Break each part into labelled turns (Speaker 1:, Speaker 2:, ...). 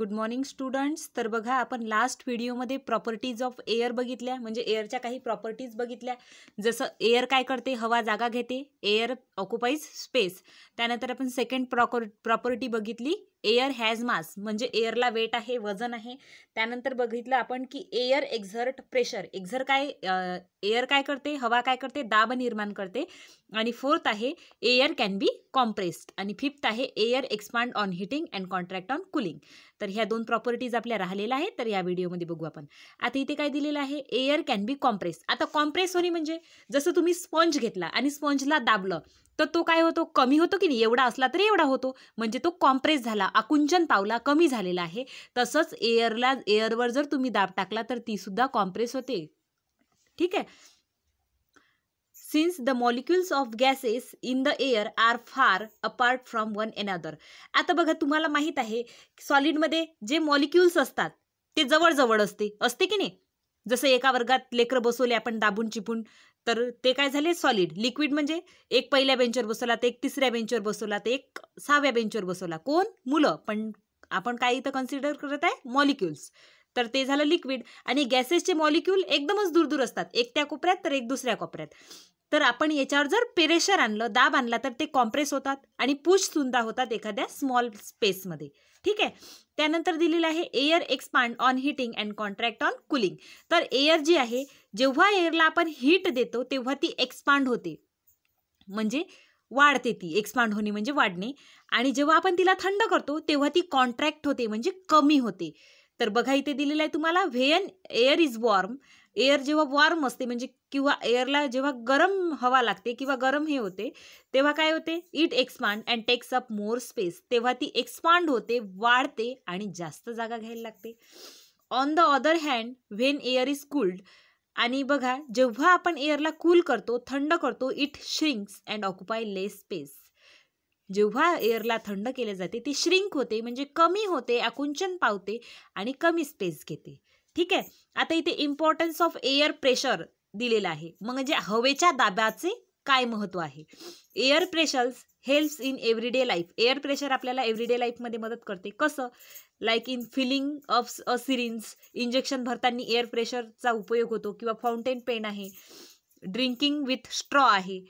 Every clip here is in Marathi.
Speaker 1: गुड मॉर्निंग स्टुडंट्स तर बघा आपण लास्ट व्हिडिओमध्ये प्रॉपर्टीज ऑफ एअर बघितल्या म्हणजे एअरच्या काही प्रॉपर्टीज बघितल्या जसं एअर काय करते हवा जागा घेते एअर ऑक्युपाईज स्पेस त्यानंतर आपण सेकंड प्रॉपर प्रॉपर्टी बघितली एअर हॅज मास म्हणजे एअरला वेट आहे वजन आहे त्यानंतर बघितलं आपण की एअर एक्झर्ट प्रेशर एक्झर काय एअर काय करते हवा काय करते दाब निर्माण करते आणि फोर्थ आहे एअर कॅन बी कॉम्प्रेस्ड आणि फिफ्थ आहे air expand on heating and contract on cooling तर ह्या दोन प्रॉपर्टीज आपल्या राहिलेल्या आहेत तर या व्हिडिओमध्ये बघू आपण आता इथे काय दिलेलं आहे एअर कॅन बी कॉम्प्रेस आता कॉम्प्रेस होणे म्हणजे जसं तुम्ही स्पॉन्ज घेतला आणि स्पॉन्जला दाबलं तर तो काय होतो कमी होतो की नाही एवढा असला तरी एवढा होतो म्हणजे तो कॉम्प्रेस झाला आकुंचन पावला कमी झालेला आहे तसंच एअरला एअरवर जर तुम्ही दाब टाकला तर ती सुद्धा कॉम्प्रेस होते ठीक आहे since the molecules of gases in the air are far apart from one another आता बघा तुम्हाला माहीत आहे सॉलिडमध्ये जे मॉलिक्युल्स असतात ते जवळजवळ असते असते की नाही जसं एका वर्गात लेकरं बसवले आपण दाबून चिपून तर ते काय झाले सॉलिड लिक्विड म्हणजे एक पहिल्या बेंचवर बसवला तर एक तिसऱ्या बेंचवर बसवला तर एक सहाव्या बेंचवर बसवला कोण मुलं पण आपण काय इथं कन्सिडर करत आहे मॉलिक्युल्स तर ते झालं लिक्विड आणि गॅसेसचे मॉलिक्यूल एकदमच दूर दूर असतात एक त्या कोपऱ्यात तर एक दुसऱ्या कोपऱ्यात तर आपण याच्यावर जर प्रेशर आणलं दाब आणला तर ते कॉम्प्रेस होतात आणि पुश सुंदा होतात एखाद्या स्मॉल स्पेसमध्ये ठीक आहे त्यानंतर दिलेलं आहे air expand on heating and contract on cooling तर एअर जी आहे जेव्हा एअरला आपण हीट देतो तेव्हा ती एक्सपांड होते म्हणजे वाढते ती एक्सपांड होणे म्हणजे वाढणे आणि जेव्हा आपण तिला थंड करतो तेव्हा ती कॉन्ट्रॅक्ट होते म्हणजे कमी होते तर बघा इथे दिलेलं आहे तुम्हाला when air is warm air जेव्हा वॉर्म असते म्हणजे किंवा एअरला जेव्हा गरम हवा लागते किंवा गरम हे होते तेव्हा काय होते it expand and takes up more space तेव्हा ती एक्सपांड होते वाढते आणि जास्त जागा घ्यायला लागते on the other hand when air is cooled आणि बघा जेव्हा आपण एअरला कूल करतो थंड करतो it shrinks and occupy less space जेव्हा एअरला थंड केले जाते ती श्रिंक होते म्हणजे कमी होते आकुंचन पावते आणि कमी स्पेस घेते ठीक आहे आता इथे इम्पॉर्टन्स ऑफ एअर प्रेशर दिलेलं आहे म्हणजे हवेच्या दाब्याचे काय महत्त्व आहे air pressures helps in everyday life air pressure आपल्याला एव्हरीडे लाईफमध्ये मदत करते कसं like in filling of a syringe injection भरताना एअर प्रेशरचा उपयोग होतो किंवा फाउंटेन पेन आहे ड्रिंकिंग विथ स्ट्रॉ आहे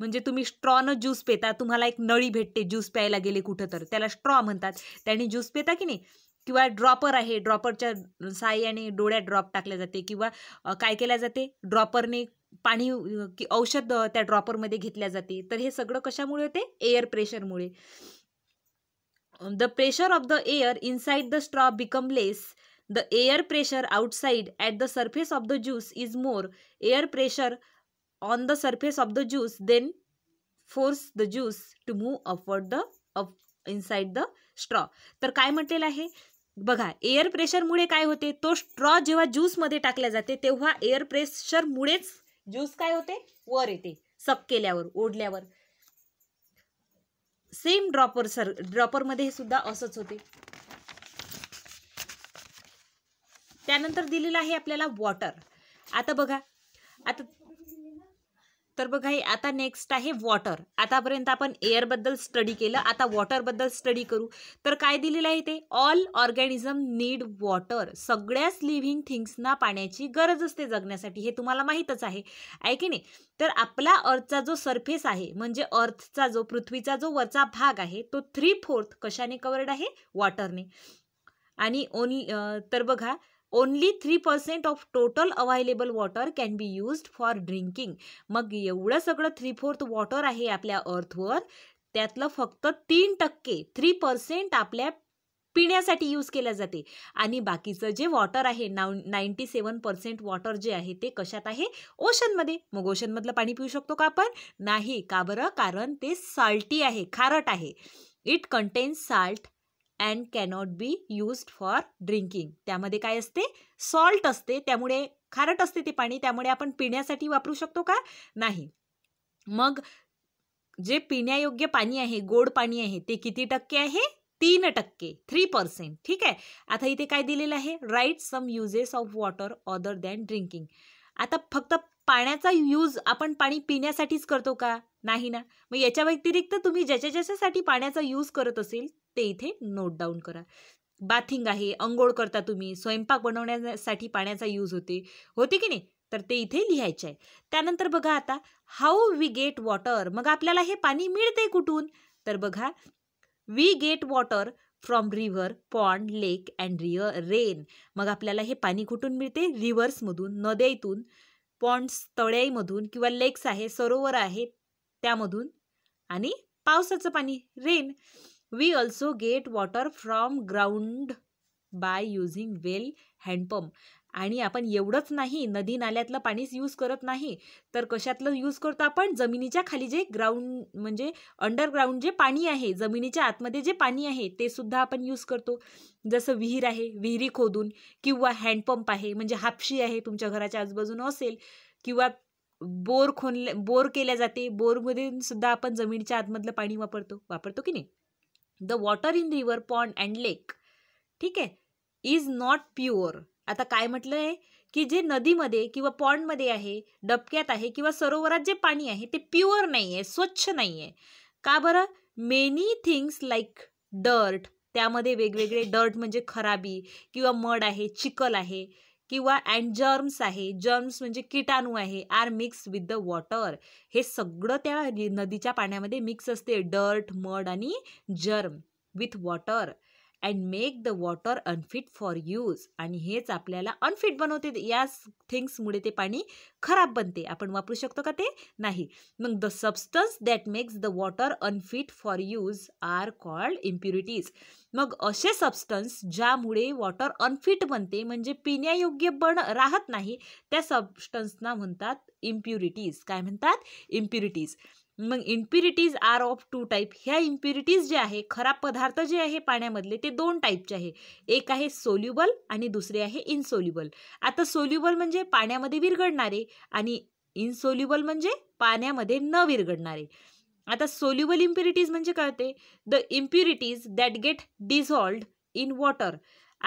Speaker 1: म्हणजे तुम्ही स्ट्रॉनं ज्यूस पेता तुम्हाला एक नळी भेटते ज्यूस प्यायला गेले कुठं तर त्याला स्ट्रॉ म्हणतात त्याने ज्यूस पेता की नाही किंवा ड्रॉपर आहे ड्रॉपरच्या साह्याने डोळ्यात ड्रॉप टाकल्या जाते किंवा काय केल्या जाते ड्रॉपरने पाणी की औषध त्या ड्रॉपरमध्ये घेतल्या जाते तर हे सगळं कशामुळे होते एअर प्रेशरमुळे the pressure of the air inside the straw become less the air pressure out at the surface of the juice is more air pressure on the surface of the juice then force the juice to move upward the inside the straw तर काय म्हटलेलं आहे बघा एअर प्रेशरमुळे काय होते तो स्ट्रॉ जेव्हा ज्यूसमध्ये टाकल्या जाते तेव्हा एअर प्रेशरमुळेच ज्यूस काय होते वर येते सब केल्यावर ओढल्यावर सेम ड्रॉपर सर ड्रॉपरमध्ये हे सुद्धा असंच होते त्यानंतर दिलेलं आहे आपल्याला वॉटर आता बघा आता तर बघा हे आता नेक्स्ट आहे वॉटर आतापर्यंत आपण एअरबद्दल स्टडी केलं आता वॉटरबद्दल स्टडी करू तर काय दिलेलं आहे ते ऑल ऑर्गॅनिझम नीड वॉटर सगळ्याच लिव्हिंग थिंग्सना पाण्याची गरज असते जगण्यासाठी हे तुम्हाला माहीतच आहे आहे की नाही तर आपला अर्थचा जो सरफेस आहे म्हणजे अर्थचा जो पृथ्वीचा जो वरचा भाग आहे तो थ्री फोर्थ कशाने कवर्ड आहे वॉटरने आणि ओन तर बघा only three percent of total available water can be used for drinking मग एवढं सगळं थ्री फोर्थ वॉटर आहे आपल्या अर्थवर त्यातलं फक्त तीन टक्के थ्री पर्सेंट आपल्या पिण्यासाठी यूज केल्या जाते आणि बाकीचं जे वॉटर आहे नाव नाईन्टी सेवन पर्सेंट वॉटर जे आहे ते कशात आहे ओशनमध्ये मग ओशनमधलं पाणी पिऊ शकतो का आपण नाही का बरं कारण ते साल्टी आहे खारट आहे it contains salt and cannot be used for drinking त्यामध्ये काय असते सॉल्ट असते त्यामुळे खारट असते ते पाणी त्यामुळे आपण पिण्यासाठी वापरू शकतो का नाही मग जे पिण्यायोग्य पाणी आहे गोड पाणी आहे ते किती टक्के आहे तीन टक्के थ्री पर्सेंट ठीक आहे आता इथे काय दिलेलं आहे right some uses of water other than drinking आता फक्त पाण्याचा यूज आपण पाणी पिण्यासाठीच करतो का नाही ना मग याच्या व्यतिरिक्त तुम्ही ज्याच्या ज्याच्यासाठी पाण्याचा यूज करत असेल ते इथे नोट डाऊन करा बाथिंग आहे अंघोळ करता तुम्ही स्वयंपाक बनवण्यासाठी पाण्याचा यूज होते होते की नाही तर ते इथे लिहायचे आहे त्यानंतर बघा आता हाऊ वी गेट वॉटर मग आपल्याला हे पाणी मिळते कुठून तर बघा we get water from river pond lake and रिअ रेन मग आपल्याला हे पाणी कुठून मिळते रिव्हर्समधून नद्यातून पॉन्ड्स तळ्याईमधून किंवा लेक्स आहे सरोवर आहे त्यामधून आणि पावसाचं पाणी rain we also get water from ground by using well hand pump आणि आपण एवढंच नाही नदी नाल्यातलं पाणीच यूज करत नाही तर कशातलं यूज करतो आपण जमिनीच्या खाली जे ग्राउंड म्हणजे अंडरग्राऊंड जे पाणी आहे जमिनीच्या आतमध्ये जे पाणी आहे ते सुद्धा आपण यूज करतो जसं विहीर आहे विहिरी खोदून किंवा हँडपंप आहे म्हणजे हापशी आहे तुमच्या घराच्या आजूबाजूनं असेल किंवा बोर खोनले बोर केल्या जाते बोरमधून सुद्धा आपण जमिनीच्या आतमधलं पाणी वापरतो वापरतो की नाही the water in river pond and lake ठीक आहे इज नॉट प्युअर आता काय म्हटलं आहे की जे नदीमध्ये किंवा पॉन्डमध्ये आहे डबक्यात आहे किंवा सरोवरात जे पाणी आहे ते प्युअर नाही आहे स्वच्छ नाही आहे का बरं मेनी थिंग्स लाईक डर्ट त्यामध्ये वेगवेगळे डर्ट म्हणजे खराबी किंवा मड आहे चिकल आहे किंवा अँड जर्म्स आहे जर्म्स म्हणजे किटाणू आहे are mix with the water हे सगळं त्या नदीच्या पाण्यामध्ये मिक्स असते डर्ट मड आणि germ with water and make the water unfit for use आणि हेच आपल्याला अनफिट बनवते या थिंग्समुळे ते पाणी खराब बनते आपण वापरू शकतो का ते नाही मग the substance that makes the water unfit for use are called impurities मग असे सबस्टन्स ज्यामुळे वॉटर अनफिट बनते म्हणजे पिण्यायोग्य बन राहत नाही त्या सबस्टन्सना म्हणतात इम्प्युरिटीज काय म्हणतात इम्प्युरिटीज मग impurities are of two type ह्या इम्प्युरिटीज जे आहे खराब पदार्थ जे आहे पाण्यामधले ते दोन टाईपचे आहे एक आहे सोल्युबल आणि दुसरे आहे इन्सोल्युबल आता सोल्युबल म्हणजे पाण्यामध्ये विरघडणारे आणि इनसोल्युबल म्हणजे पाण्यामध्ये न विरघडणारे आता सोल्युबल इम्प्युरिटीज म्हणजे कळते the impurities that get dissolved in water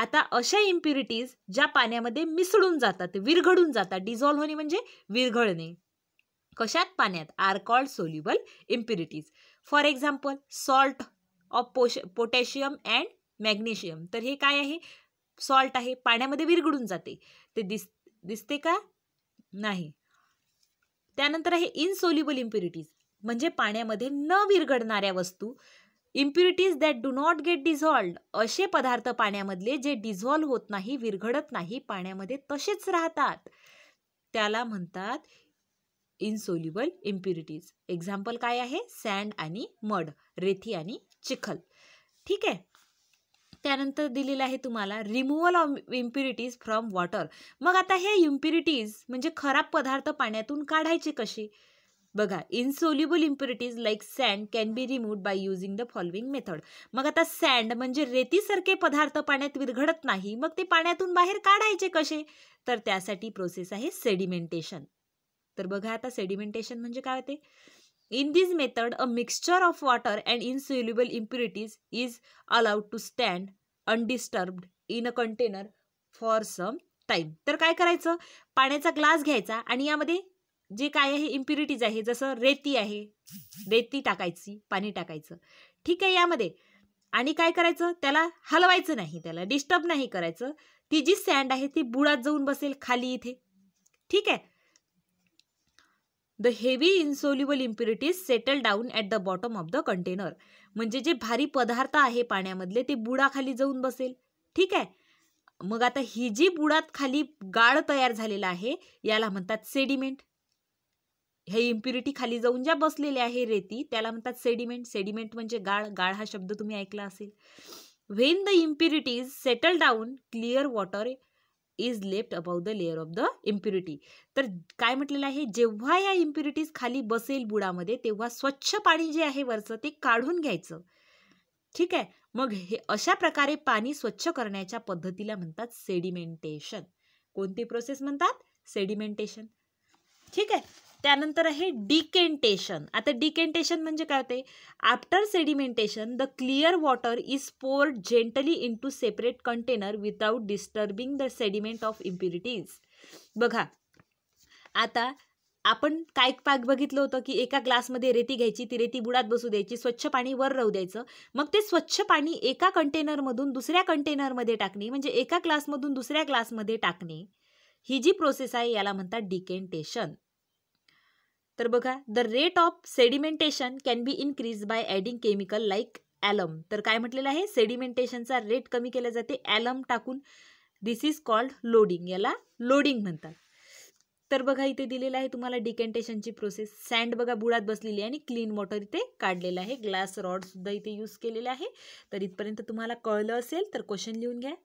Speaker 1: आता अशा इम्प्युरिटीज ज्या पाण्यामध्ये मिसळून जातात विरघडून जातात डिझॉल्व्ह होणे म्हणजे विरघळणे कशात पाण्यात are called soluble impurities for example salt of पोश पोटॅशियम अँड मॅग्नेशियम तर हे काय आहे सॉल्ट आहे पाण्यामध्ये विरघडून जाते ते दिस दिसते का नाही त्यानंतर आहे इनसोल्युबल इम्प्युरिटीज म्हणजे पाण्यामध्ये न विरघडणाऱ्या वस्तू impurities that do not get dissolved असे पदार्थ पाण्यामधले जे डिझॉल्व होत नाही विरघडत नाही पाण्यामध्ये तसेच राहतात त्याला म्हणतात इन्सोल्युबल इम्प्युरिटीज एक्झाम्पल काय आहे सँड आणि मड रेथी आणि चिखल ठीक आहे त्यानंतर दिलेलं आहे तुम्हाला removal of impurities from water मग आता हे इम्प्युरिटीज म्हणजे खराब पदार्थ पाण्यातून काढायचे कसे बघा insoluble impurities like sand can be removed by using the following method मग आता सँड म्हणजे रेतीसारखे पदार्थ पाण्यात विरघडत नाही मग ते पाण्यातून बाहेर काढायचे कसे तर त्यासाठी प्रोसेस आहे सेडिमेंटेशन तर बघा आता सेडिमेंटेशन म्हणजे काय होते in this method a mixture of water and insoluble impurities is allowed to stand undisturbed in a container for some time तर काय करायचं पाण्याचा ग्लास घ्यायचा आणि यामध्ये जे काय आहे इम्प्युरिटीज आहे जसं रेती आहे रेती टाकायची पाणी टाकायचं ठीक आहे यामध्ये आणि काय करायचं त्याला हलवायचं नाही त्याला डिस्टर्ब नाही करायचं ती जी सँड आहे ती बुळात जाऊन बसेल खाली इथे ठीक आहे the heavy insoluble impurities settle down at the bottom of the container म्हणजे जे भारी पदार्थ आहे पाण्यामधले ते बुडाखाली जाऊन बसेल ठीक आहे मग आता ही जी बुडात खाली गाळ तयार झालेला आहे याला म्हणतात सेडिमेंट ह्या इम्प्युरिटी खाली जाऊन ज्या बसलेल्या आहे रेती त्याला म्हणतात सेडिमेंट सेडिमेंट म्हणजे गाळ गाळ हा शब्द तुम्ही ऐकला असेल when the impurities settle down clear water is left about the layer of the impurity तर काय म्हटलेलं आहे जेव्हा या इम्प्युरिटीज खाली बसेल बुडामध्ये तेव्हा स्वच्छ पाणी जे आहे वरचं ते काढून घ्यायचं ठीक आहे मग हे अशा प्रकारे पाणी स्वच्छ करण्याच्या पद्धतीला म्हणतात सेडिमेंटेशन कोणती प्रोसेस म्हणतात सेडिमेंटेशन ठीक आहे त्यानंतर आहे डिकेंटेशन आता डिकेंटेशन म्हणजे काय होते after sedimentation the clear water is poured gently into separate container without disturbing the sediment of impurities बघा आता आपण काय पाक बघितलं होतं की एका ग्लासमध्ये रेती घ्यायची ती रेती बुडात बसू द्यायची स्वच्छ पाणी वर राहू द्यायचं मग ते स्वच्छ पाणी एका कंटेनरमधून दुसऱ्या कंटेनरमध्ये टाकणे म्हणजे एका ग्लासमधून दुसऱ्या ग्लासमध्ये टाकणे ही जी प्रोसेस आहे याला म्हणतात डिकेंटेशन तर बघा the rate of sedimentation can be increase by adding chemical like alum तर काय म्हटलेलं आहे सेडिमेंटेशनचा रेट कमी केला जाते ॲलम टाकून दिस इज कॉल्ड लोडिंग याला लोडिंग म्हणतात तर बघा इथे दिलेलं आहे तुम्हाला डिकेंटेशनची प्रोसेस सँड बघा बुडात बसलेली आहे आणि क्लीन वॉटर इथे काढलेलं आहे ग्लास रॉडसुद्धा इथे यूज केलेला आहे तर इथपर्यंत तुम्हाला कळलं असेल तर क्वेश्चन लिहून घ्या